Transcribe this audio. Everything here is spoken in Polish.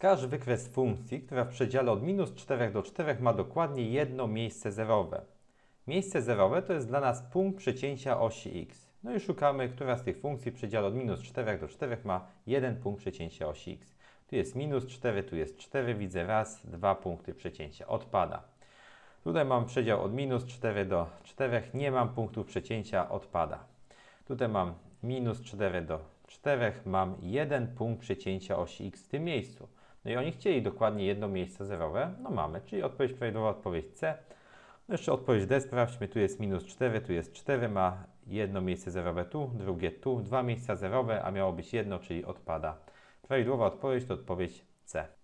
Wskaż wykres funkcji, która w przedziale od minus 4 do 4 ma dokładnie jedno miejsce zerowe. Miejsce zerowe to jest dla nas punkt przecięcia osi x. No i szukamy, która z tych funkcji w przedziale od minus 4 do 4 ma jeden punkt przecięcia osi x. Tu jest minus 4, tu jest 4, widzę raz, dwa punkty przecięcia, odpada. Tutaj mam przedział od minus 4 do 4, nie mam punktu przecięcia, odpada. Tutaj mam minus 4 do 4, mam jeden punkt przecięcia osi x w tym miejscu. No i oni chcieli dokładnie jedno miejsce zerowe. No mamy, czyli odpowiedź prawidłowa, odpowiedź C. No jeszcze odpowiedź D, sprawdźmy, tu jest minus 4, tu jest 4, ma jedno miejsce zerowe tu, drugie tu, dwa miejsca zerowe, a miało być jedno, czyli odpada. Prawidłowa odpowiedź to odpowiedź C.